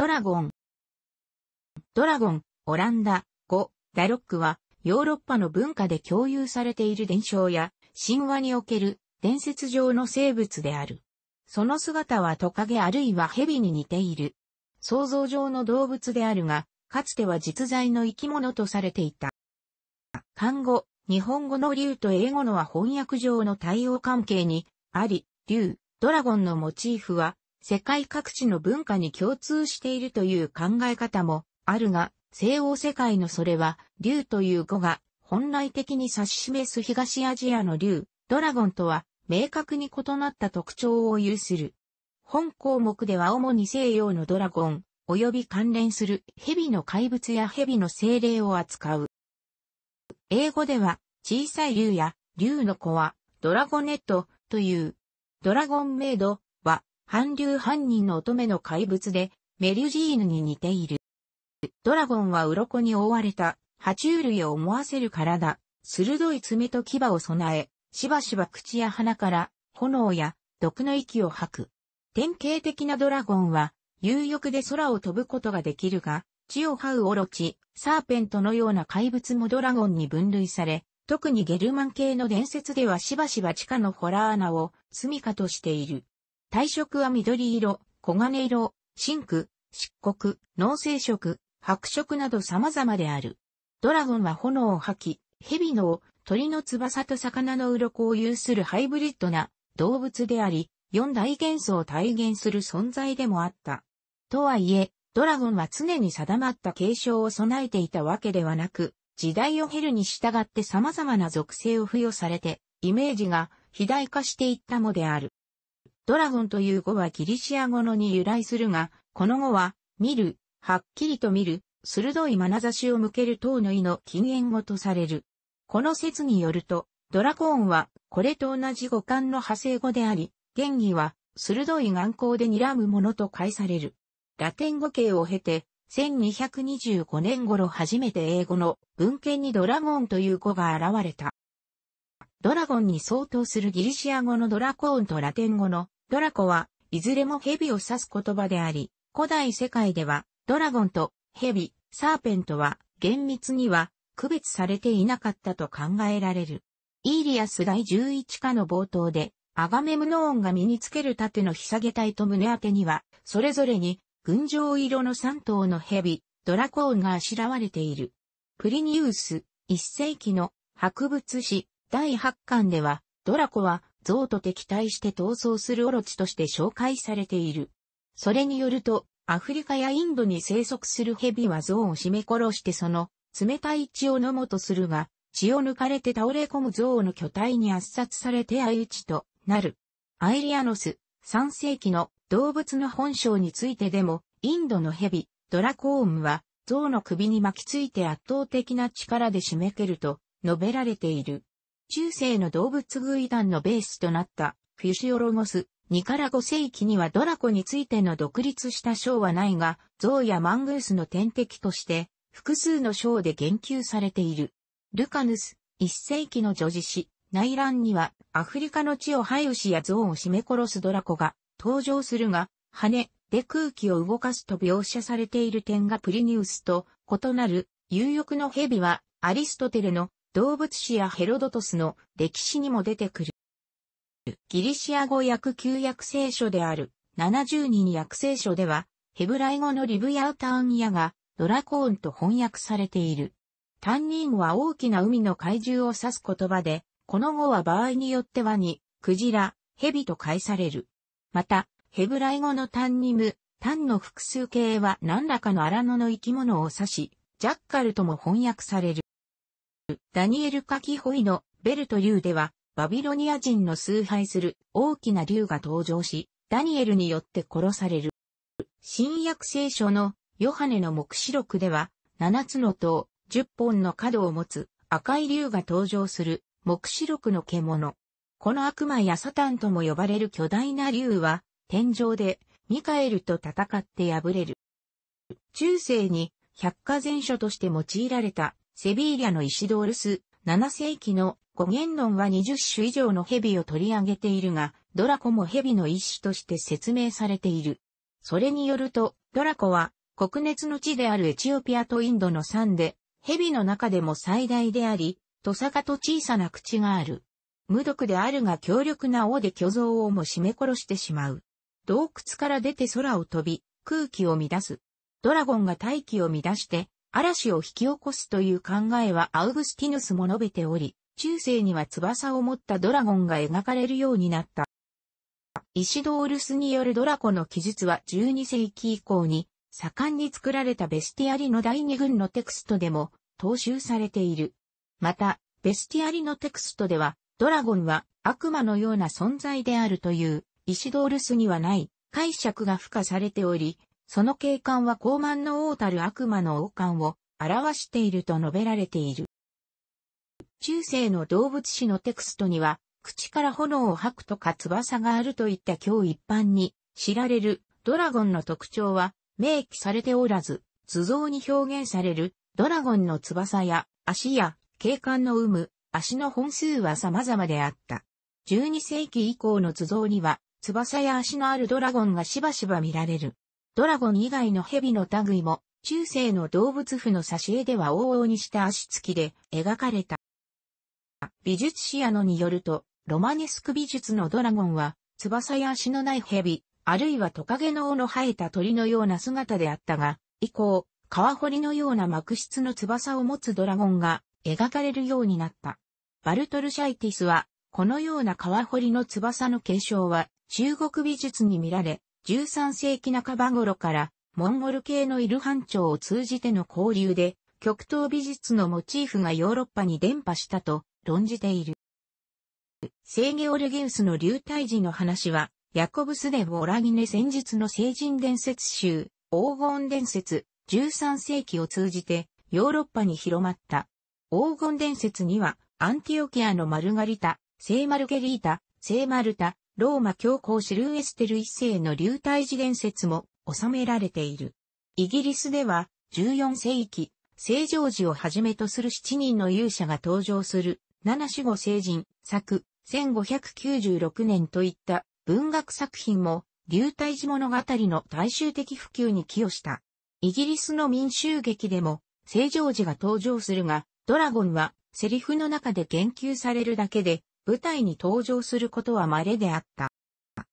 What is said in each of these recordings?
ドラゴン。ドラゴン、オランダ、語、ダロックは、ヨーロッパの文化で共有されている伝承や、神話における伝説上の生物である。その姿はトカゲあるいは蛇に似ている。想像上の動物であるが、かつては実在の生き物とされていた。漢語、日本語の竜と英語のは翻訳上の対応関係にあり、竜、ドラゴンのモチーフは世界各地の文化に共通しているという考え方もあるが、西欧世界のそれは、竜という語が本来的に指し示す東アジアの竜、ドラゴンとは明確に異なった特徴を有する。本項目では主に西洋のドラゴン、及び関連する蛇の怪物や蛇の精霊を扱う。英語では、小さい竜や竜の子は、ドラゴネットという、ドラゴンメイド韓流犯人の乙女の怪物で、メリュジーヌに似ている。ドラゴンは鱗に覆われた、爬虫類を思わせる体、鋭い爪と牙を備え、しばしば口や鼻から炎や毒の息を吐く。典型的なドラゴンは、有力で空を飛ぶことができるが、血を這うオロチ、サーペントのような怪物もドラゴンに分類され、特にゲルマン系の伝説ではしばしば地下のホラー穴を住処としている。体色は緑色、黄金色、深紅、漆黒、脳性色、白色など様々である。ドラゴンは炎を吐き、蛇の鳥の翼と魚の鱗を有するハイブリッドな動物であり、四大元素を体現する存在でもあった。とはいえ、ドラゴンは常に定まった継承を備えていたわけではなく、時代を経るに従って様々な属性を付与されて、イメージが肥大化していったのである。ドラゴンという語はギリシア語のに由来するが、この語は、見る、はっきりと見る、鋭い眼差しを向ける塔の意の禁煙語とされる。この説によると、ドラコーンは、これと同じ語感の派生語であり、原義は、鋭い眼光で睨むものと解される。ラテン語形を経て、1225年頃初めて英語の文献にドラゴンという語が現れた。ドラゴンに相当するギリシア語のドラコーンとラテン語のドラコは、いずれも蛇を指す言葉であり、古代世界では、ドラゴンと蛇、サーペントは、厳密には、区別されていなかったと考えられる。イーリアス第11課の冒頭で、アガメムノーンが身につける盾のひげ隊と胸当てには、それぞれに、群青色の3頭の蛇、ドラコーンがあしらわれている。プリニウス、1世紀の博物誌、第8巻では、ドラコは像と敵対して闘争するオロチとして紹介されている。それによると、アフリカやインドに生息する蛇は象を絞め殺してその冷たい血を飲もうとするが、血を抜かれて倒れ込む象の巨体に圧殺されて相打ちとなる。アイリアノス、3世紀の動物の本性についてでも、インドの蛇、ドラコームは、象の首に巻きついて圧倒的な力で締めけると、述べられている。中世の動物偶い団のベースとなったフィシオロゴス、ニカラ5世紀にはドラコについての独立した章はないが、ゾウやマングースの天敵として、複数の章で言及されている。ルカヌス、1世紀の女児史、内乱には、アフリカの地をハイウシやウを締め殺すドラコが登場するが、羽で空気を動かすと描写されている点がプリニウスと異なる、有力の蛇はアリストテレの動物史やヘロドトスの歴史にも出てくる。ギリシア語訳旧約聖書である7人訳聖書では、ヘブライ語のリブヤウターンヤがドラコーンと翻訳されている。タンニンは大きな海の怪獣を指す言葉で、この語は場合によってはに、クジラ、ヘビと返される。また、ヘブライ語のタンニム、タンの複数形は何らかの荒野の生き物を指し、ジャッカルとも翻訳される。ダニエル・カキホイのベルト竜では、バビロニア人の崇拝する大きな竜が登場し、ダニエルによって殺される。新約聖書のヨハネの目視録では、7つの塔、10本の角を持つ赤い竜が登場する目視録の獣。この悪魔やサタンとも呼ばれる巨大な竜は、天井でミカエルと戦って敗れる。中世に百科全書として用いられたセビーリャのイシドールス、7世紀の語源論は20種以上の蛇を取り上げているが、ドラコも蛇の一種として説明されている。それによると、ドラコは、国熱の地であるエチオピアとインドの山で、蛇の中でも最大であり、トサカと小さな口がある。無毒であるが強力な尾で巨像をも締め殺してしまう。洞窟から出て空を飛び、空気を乱す。ドラゴンが大気を乱して、嵐を引き起こすという考えはアウグスティヌスも述べており、中世には翼を持ったドラゴンが描かれるようになった。イシドールスによるドラコの記述は12世紀以降に盛んに作られたベスティアリの第二軍のテクストでも踏襲されている。また、ベスティアリのテクストでは、ドラゴンは悪魔のような存在であるという、イシドールスにはない解釈が付加されており、その景観は高慢の王たる悪魔の王冠を表していると述べられている。中世の動物史のテクストには、口から炎を吐くとか翼があるといった今日一般に知られるドラゴンの特徴は明記されておらず、図像に表現されるドラゴンの翼や足や景観の有無、足の本数は様々であった。12世紀以降の図像には翼や足のあるドラゴンがしばしば見られる。ドラゴン以外の蛇の類も、中世の動物譜の挿絵では往々にした足つきで描かれた。美術シアノによると、ロマネスク美術のドラゴンは、翼や足のない蛇、あるいはトカゲの尾の生えた鳥のような姿であったが、以降、川掘りのような幕質の翼を持つドラゴンが描かれるようになった。バルトルシャイティスは、このような川掘りの翼の継承は中国美術に見られ、13世紀半ば頃からモンゴル系のイルハン朝を通じての交流で極東美術のモチーフがヨーロッパに伝播したと論じている。聖ゲオルギウスの流体時の話は、ヤコブスデ・ウォラギネ戦術の聖人伝説集、黄金伝説、13世紀を通じてヨーロッパに広まった。黄金伝説には、アンティオキアのマルガリタ、聖マルゲリータ、聖マルタ、ローマ教皇シルエステル一世の流体寺伝説も収められている。イギリスでは14世紀、聖常寺をはじめとする7人の勇者が登場する七死後聖人作1596年といった文学作品も流体寺物語の大衆的普及に寄与した。イギリスの民衆劇でも聖常寺が登場するが、ドラゴンはセリフの中で言及されるだけで舞台に登場することは稀であった。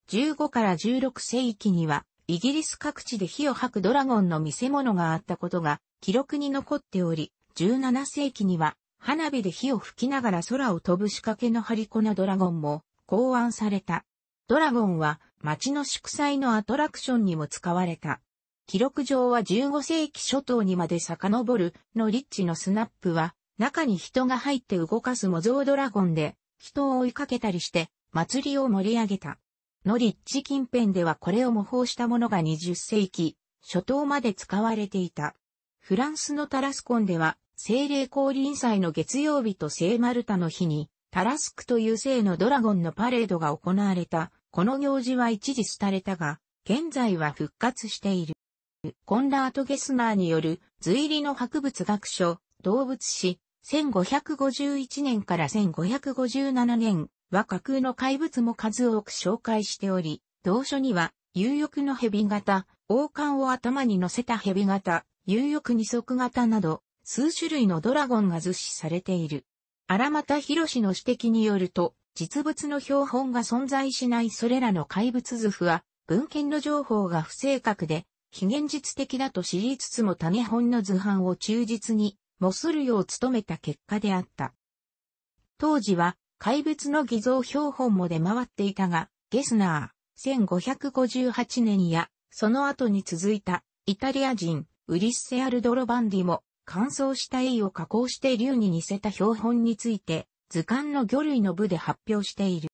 15から16世紀には、イギリス各地で火を吐くドラゴンの見せ物があったことが記録に残っており、17世紀には花火で火を吹きながら空を飛ぶ仕掛けの張り子なドラゴンも考案された。ドラゴンは街の祝祭のアトラクションにも使われた。記録上は15世紀初頭にまで遡るのリッチのスナップは中に人が入って動かす模造ドラゴンで人を追いかけたりして、祭りを盛り上げた。ノリッチ近辺ではこれを模倣したものが20世紀、初頭まで使われていた。フランスのタラスコンでは、精霊降臨祭の月曜日と聖マルタの日に、タラスクという聖のドラゴンのパレードが行われた。この行事は一時廃れたが、現在は復活している。コンラート・ゲスナーによる、随理の博物学書、動物史、1551年から1557年は架空の怪物も数多く紹介しており、同書には、有翼の蛇型、王冠を頭に乗せた蛇型、有翼二足型など、数種類のドラゴンが図示されている。荒又博の指摘によると、実物の標本が存在しないそれらの怪物図譜は、文献の情報が不正確で、非現実的だと知りつつも種本の図版を忠実にもするよう努めた結果であった。当時は怪物の偽造標本も出回っていたが、ゲスナー、1558年や、その後に続いた、イタリア人、ウリッセ・アルドロバンディも、乾燥した絵を加工して竜に似せた標本について、図鑑の魚類の部で発表している。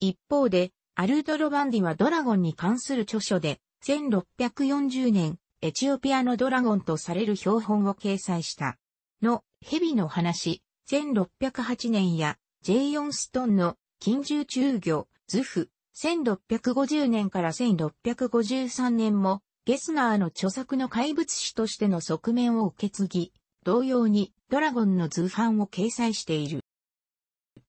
一方で、アルドロバンディはドラゴンに関する著書で、1640年、エチオピアのドラゴンとされる標本を掲載した。の、蛇の話、1608年や、J4 ストンの、近従中魚、図譜、1650年から1653年も、ゲスナーの著作の怪物史としての側面を受け継ぎ、同様にドラゴンの図版を掲載している。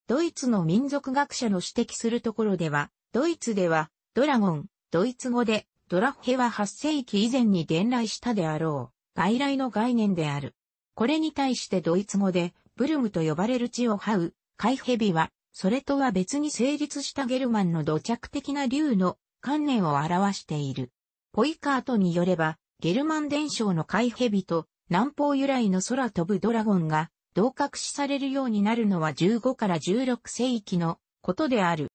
ドイツの民族学者の指摘するところでは、ドイツでは、ドラゴン、ドイツ語でドラッヘは8世紀以前に伝来したであろう、外来の概念である。これに対してドイツ語で、ブルムと呼ばれる地を這う、カイヘビは、それとは別に成立したゲルマンの土着的な竜の観念を表している。ポイカートによれば、ゲルマン伝承のカイヘビと南方由来の空飛ぶドラゴンが同格視されるようになるのは15から16世紀のことである。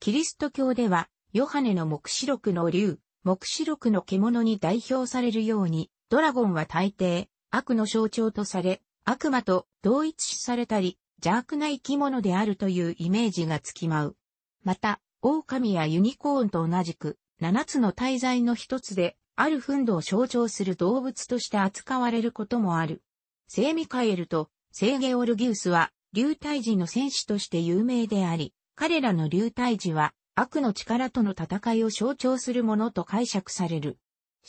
キリスト教ではヨハネの目視録の竜、目視録の獣に代表されるように、ドラゴンは大抵、悪の象徴とされ、悪魔と同一視されたり、邪悪な生き物であるというイメージがつきまう。また、狼やユニコーンと同じく、七つの大罪の一つで、ある憤怒を象徴する動物として扱われることもある。聖ミカエルと聖ゲオルギウスは、竜体児の戦士として有名であり、彼らの竜体児は、悪の力との戦いを象徴するものと解釈される。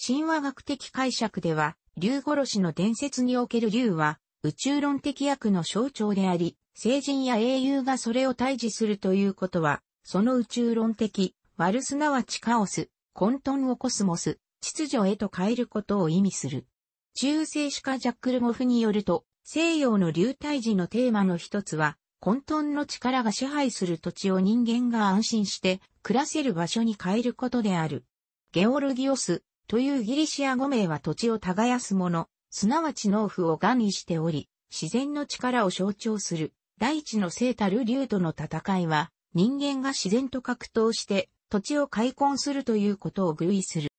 神話学的解釈では、竜殺しの伝説における竜は、宇宙論的悪の象徴であり、聖人や英雄がそれを退治するということは、その宇宙論的、悪すなわちカオス、混沌をコスモス、秩序へと変えることを意味する。中世史家ジャックルゴフによると、西洋の竜退治のテーマの一つは、混沌の力が支配する土地を人間が安心して暮らせる場所に変えることである。ゲオルギオスというギリシア語名は土地を耕すもの、すなわち農夫を含意しており、自然の力を象徴する大地の聖たる竜との戦いは、人間が自然と格闘して土地を開墾するということを具意する。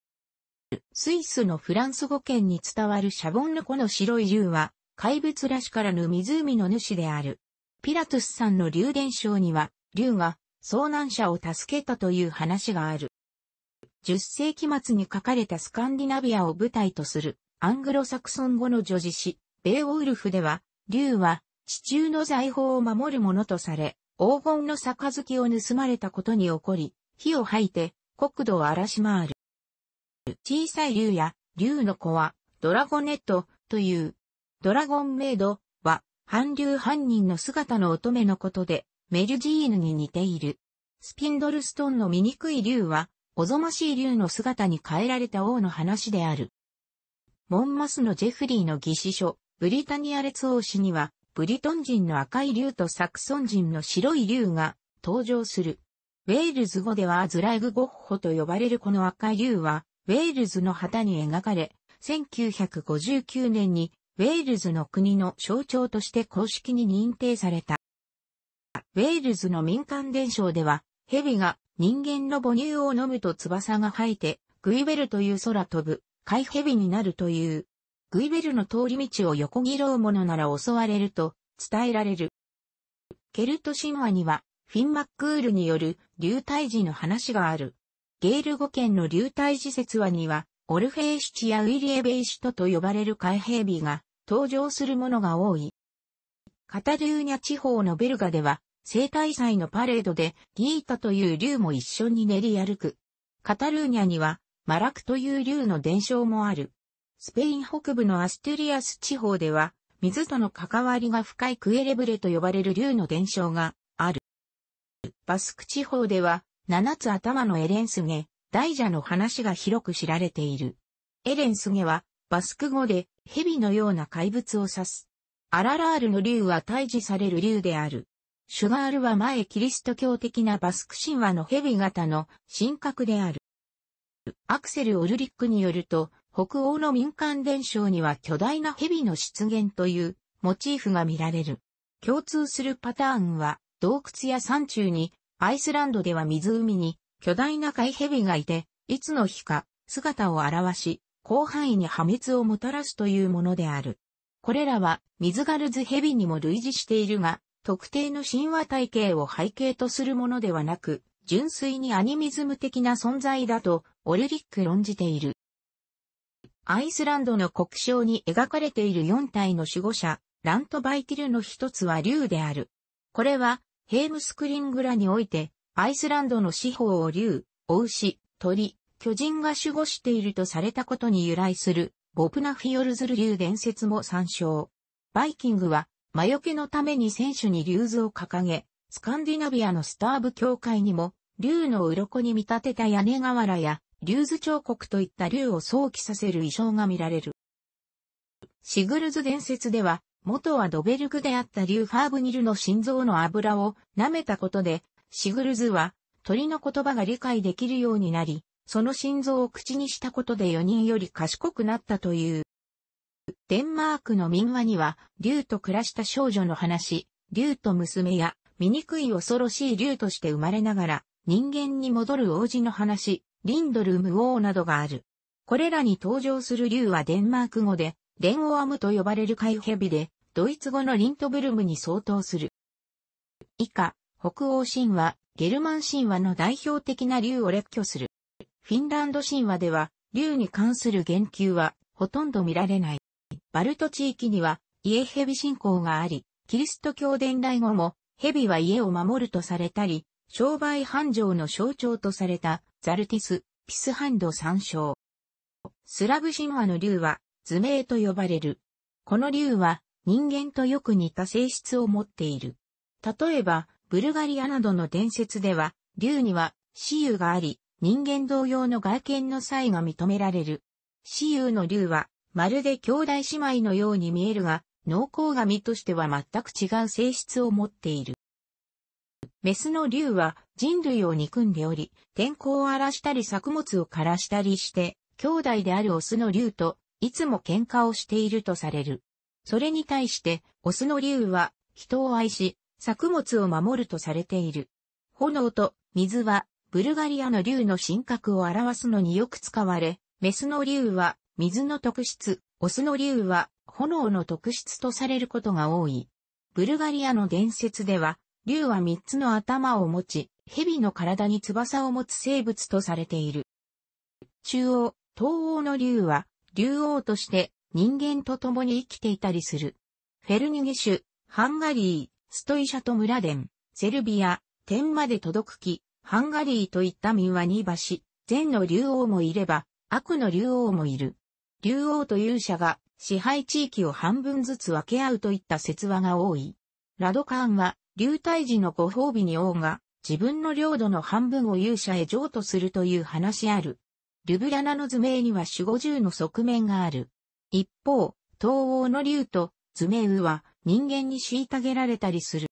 スイスのフランス語圏に伝わるシャボンヌコの白い竜は、怪物らしからぬ湖の主である。ピラトゥスさんの竜伝承には、竜が遭難者を助けたという話がある。10世紀末に書かれたスカンディナビアを舞台とするアングロサクソン語の女子詩、ベーオウルフでは、竜は地中の財宝を守るものとされ、黄金の杯を盗まれたことに起こり、火を吐いて国土を荒らし回る。小さい竜や竜の子はドラゴネットというドラゴンメイド韓流犯人の姿の乙女のことで、メルジーヌに似ている。スピンドルストーンの醜い竜は、おぞましい竜の姿に変えられた王の話である。モンマスのジェフリーの義士書、ブリタニア列王氏には、ブリトン人の赤い竜とサクソン人の白い竜が登場する。ウェールズ語ではアズライグゴッホと呼ばれるこの赤い竜は、ウェールズの旗に描かれ、1959年にウェールズの国の象徴として公式に認定された。ウェールズの民間伝承では、蛇が人間の母乳を飲むと翼が生えて、グイベルという空飛ぶ、海蛇になるという。グイベルの通り道を横切ろうものなら襲われると伝えられる。ケルト神話には、フィン・マックールによる流体時の話がある。ゲール語圏の流体時説話には、オルフェイシチやウィリエベイシトと呼ばれる海兵が登場するものが多い。カタルーニャ地方のベルガでは、生体祭のパレードでギータという竜も一緒に練り歩く。カタルーニャにはマラクという竜の伝承もある。スペイン北部のアステリアス地方では、水との関わりが深いクエレブレと呼ばれる竜の伝承がある。バスク地方では、七つ頭のエレンスゲ、大蛇の話が広く知られている。エレンスゲは、バスク語で、蛇のような怪物を指す。アララールの竜は退治される竜である。シュガールは前キリスト教的なバスク神話の蛇型の神格である。アクセル・オルリックによると、北欧の民間伝承には巨大な蛇の出現というモチーフが見られる。共通するパターンは、洞窟や山中に、アイスランドでは湖に巨大な海蛇がいて、いつの日か姿を現し、広範囲に破滅をもたらすというものである。これらは水ガルズ蛇にも類似しているが、特定の神話体系を背景とするものではなく、純粋にアニミズム的な存在だと、オルリック論じている。アイスランドの国章に描かれている4体の守護者、ラントバイティルの一つは竜である。これは、ヘームスクリングラにおいて、アイスランドの司法を竜、お牛、鳥、巨人が守護しているとされたことに由来する、ボプナフィヨルズル流伝説も参照。バイキングは、魔除けのために選手に竜図を掲げ、スカンディナビアのスターブ教会にも、竜の鱗に見立てた屋根瓦や、竜図彫刻といった竜を想起させる意匠が見られる。シグルズ伝説では、元はドベルグであった竜ファーブニルの心臓の油を舐めたことで、シグルズは鳥の言葉が理解できるようになり、その心臓を口にしたことで4人より賢くなったという。デンマークの民話には、竜と暮らした少女の話、竜と娘や、醜い恐ろしい竜として生まれながら、人間に戻る王子の話、リンドルム王などがある。これらに登場する竜はデンマーク語で、レンオアムと呼ばれる海蛇で、ドイツ語のリントブルムに相当する。以下、北欧神話、ゲルマン神話の代表的な竜を列挙する。フィンランド神話では、竜に関する言及はほとんど見られない。バルト地域には、家蛇信仰があり、キリスト教伝来後も、蛇は家を守るとされたり、商売繁盛の象徴とされた、ザルティス、ピスハンド参照。スラブ神話の竜は、図名と呼ばれる。この竜は、人間とよく似た性質を持っている。例えば、ブルガリアなどの伝説では、竜には、死有があり、人間同様の外見の差異が認められる。私有の竜は、まるで兄弟姉妹のように見えるが、濃厚神としては全く違う性質を持っている。メスの竜は人類を憎んでおり、天候を荒らしたり作物を枯らしたりして、兄弟であるオスの竜といつも喧嘩をしているとされる。それに対して、オスの竜は人を愛し、作物を守るとされている。炎と水はブルガリアの竜の神格を表すのによく使われ、メスの竜は水の特質、オスの竜は炎の特質とされることが多い。ブルガリアの伝説では、竜は3つの頭を持ち、蛇の体に翼を持つ生物とされている。中央、東欧の竜は、竜王として人間と共に生きていたりする。フェルニゲシュ、ハンガリー、ストイシャト村伝、セルビア、天まで届く木、ハンガリーといった民は2橋、し、善の竜王もいれば、悪の竜王もいる。竜王と勇者が支配地域を半分ずつ分け合うといった説話が多い。ラドカーンは、竜退治のご褒美に王が、自分の領土の半分を勇者へ譲渡するという話ある。ルブラナの図名には守護獣の側面がある。一方、東欧の竜と図名ウは人間に虐げられたりする。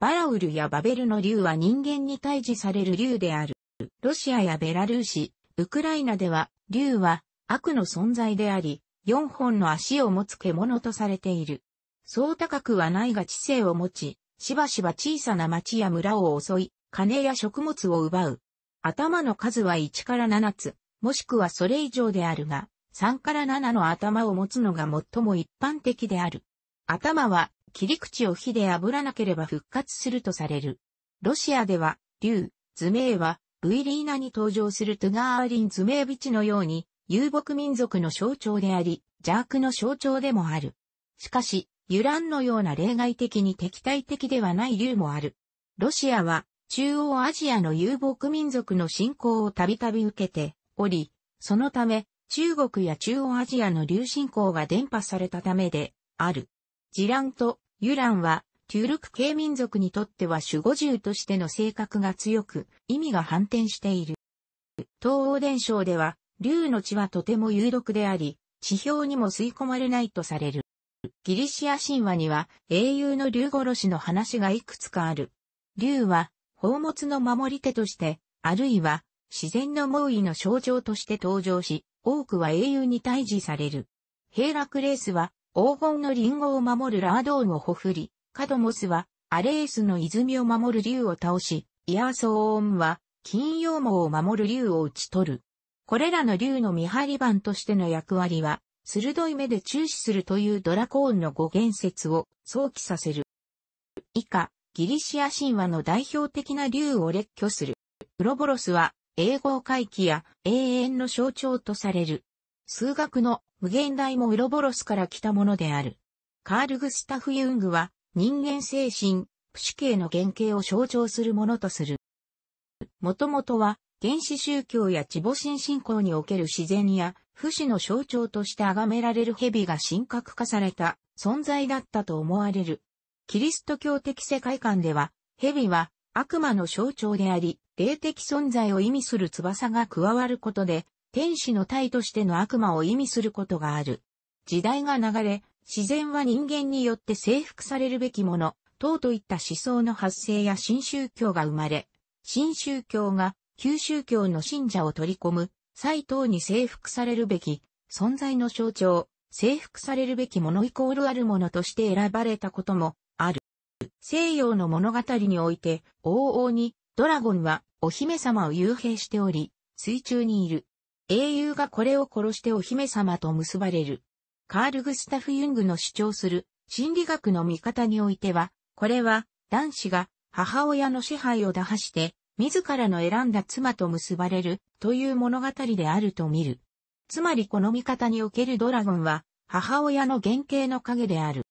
バラウルやバベルの竜は人間に対峙される竜である。ロシアやベラルーシ、ウクライナでは、竜は悪の存在であり、4本の足を持つ獣とされている。そう高くはないが知性を持ち、しばしば小さな町や村を襲い、金や食物を奪う。頭の数は1から7つ、もしくはそれ以上であるが、3から7の頭を持つのが最も一般的である。頭は切り口を火で炙らなければ復活するとされる。ロシアでは、竜、図名は、ブイリーナに登場するトゥガーリン図名ビチのように、遊牧民族の象徴であり、邪悪の象徴でもある。しかし、ユランのような例外的に敵対的ではない竜もある。ロシアは、中央アジアの遊牧民族の侵攻をたびたび受けており、そのため、中国や中央アジアの流進行が伝播されたためで、ある。ジランとユランは、トュールク系民族にとっては守護獣としての性格が強く、意味が反転している。東欧伝承では、竜の血はとても有毒であり、地表にも吸い込まれないとされる。ギリシア神話には、英雄の竜殺しの話がいくつかある。竜は、宝物の守り手として、あるいは、自然の猛威の象徴として登場し、多くは英雄に退治される。ヘイラクレースは、黄金のリンゴを守るラードーンをほふり、カドモスは、アレースの泉を守る竜を倒し、イアーソーオンは、金羊毛を守る竜を討ち取る。これらの竜の見張り番としての役割は、鋭い目で注視するというドラコーンの語源説を想起させる。以下、ギリシア神話の代表的な竜を列挙する。ウロボロスは、英語回帰や永遠の象徴とされる。数学の無限大もウロボロスから来たものである。カール・グスタフ・ユングは人間精神、プシケの原型を象徴するものとする。もともとは原始宗教や地母神信仰における自然や不死の象徴として崇められる蛇が神格化された存在だったと思われる。キリスト教的世界観では、蛇は悪魔の象徴であり、霊的存在を意味する翼が加わることで、天使の体としての悪魔を意味することがある。時代が流れ、自然は人間によって征服されるべきもの、等といった思想の発生や新宗教が生まれ、新宗教が旧宗教の信者を取り込む、再等に征服されるべき、存在の象徴、征服されるべきものイコールあるものとして選ばれたこともある。西洋の物語において、往々にドラゴンはお姫様を幽閉しており、水中にいる。英雄がこれを殺してお姫様と結ばれる。カール・グスタフ・ユングの主張する心理学の見方においては、これは男子が母親の支配を打破して自らの選んだ妻と結ばれるという物語であると見る。つまりこの見方におけるドラゴンは母親の原型の影である。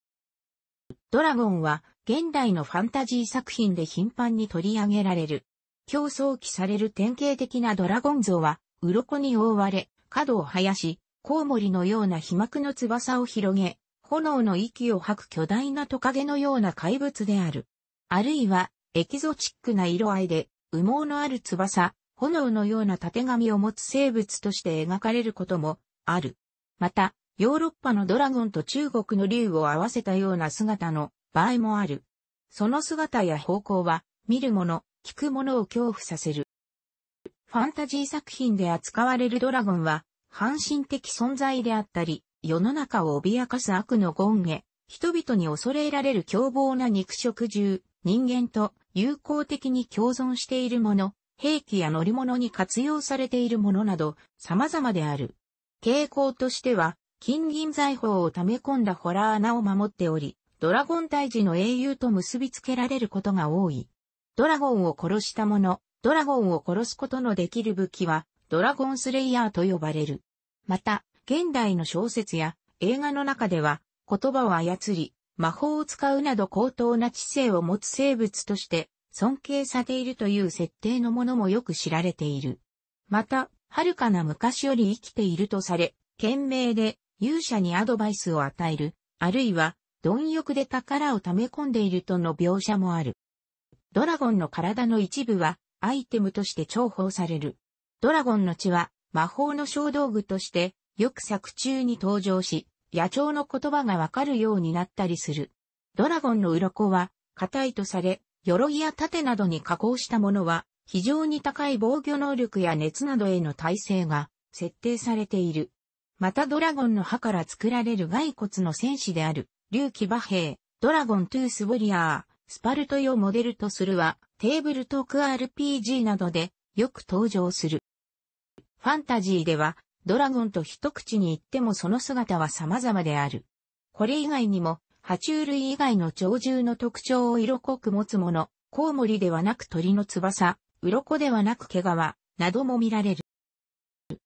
ドラゴンは現代のファンタジー作品で頻繁に取り上げられる。競争期される典型的なドラゴン像は鱗に覆われ、角を生やし、コウモリのような飛膜の翼を広げ、炎の息を吐く巨大なトカゲのような怪物である。あるいは、エキゾチックな色合いで、羽毛のある翼、炎のような縦紙を持つ生物として描かれることもある。また、ヨーロッパのドラゴンと中国の竜を合わせたような姿の場合もある。その姿や方向は、見る者、聞く者を恐怖させる。ファンタジー作品で扱われるドラゴンは、半身的存在であったり、世の中を脅かす悪の権下、人々に恐れられる凶暴な肉食獣、人間と友好的に共存しているもの、兵器や乗り物に活用されているものなど、様々である。傾向としては、金銀財宝を溜め込んだホラー穴を守っており、ドラゴン退治の英雄と結びつけられることが多い。ドラゴンを殺した者、ドラゴンを殺すことのできる武器は、ドラゴンスレイヤーと呼ばれる。また、現代の小説や映画の中では、言葉を操り、魔法を使うなど高等な知性を持つ生物として尊敬されているという設定のものもよく知られている。また、遥かな昔より生きているとされ、賢明で勇者にアドバイスを与える、あるいは貪欲で宝を溜め込んでいるとの描写もある。ドラゴンの体の一部はアイテムとして重宝される。ドラゴンの血は魔法の小道具としてよく作中に登場し、野鳥の言葉がわかるようになったりする。ドラゴンの鱗は硬いとされ、鎧や盾などに加工したものは非常に高い防御能力や熱などへの耐性が設定されている。またドラゴンの歯から作られる骸骨の戦士である、竜騎馬兵、ドラゴントゥースウォリアー、スパルトヨモデルとするは、テーブルトーク RPG などでよく登場する。ファンタジーでは、ドラゴンと一口に言ってもその姿は様々である。これ以外にも、爬虫類以外の鳥獣の特徴を色濃く持つもの、コウモリではなく鳥の翼、鱗ではなく毛皮、なども見られる。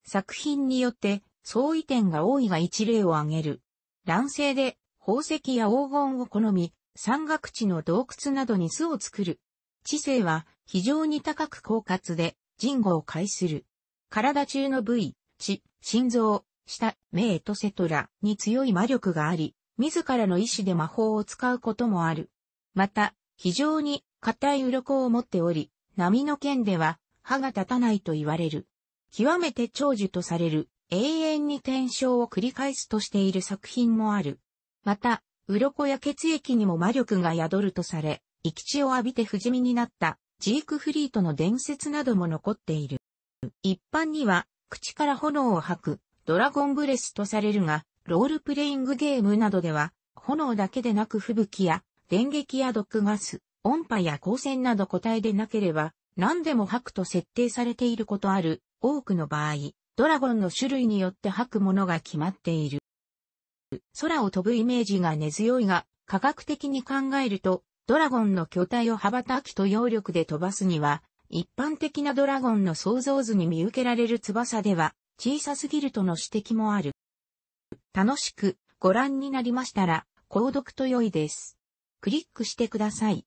作品によって、相違点が多いが一例を挙げる。乱世で、宝石や黄金を好み、山岳地の洞窟などに巣を作る知性は非常に高く狡猾で人語を介する。体中の部位、血、心臓、舌、目エトセトラに強い魔力があり、自らの意志で魔法を使うこともある。また、非常に硬い鱗を持っており、波の剣では歯が立たないと言われる。極めて長寿とされる永遠に転生を繰り返すとしている作品もある。また、鱗や血液にも魔力が宿るとされ、生き地を浴びて不死身になったジークフリートの伝説なども残っている。一般には、口から炎を吐く、ドラゴンブレスとされるが、ロールプレイングゲームなどでは、炎だけでなく吹雪や、電撃や毒ガス、音波や光線など個体でなければ、何でも吐くと設定されていることある、多くの場合、ドラゴンの種類によって吐くものが決まっている。空を飛ぶイメージが根強いが、科学的に考えると、ドラゴンの巨体を羽ばたきと揚力で飛ばすには、一般的なドラゴンの想像図に見受けられる翼では、小さすぎるとの指摘もある。楽しくご覧になりましたら、購読と良いです。クリックしてください。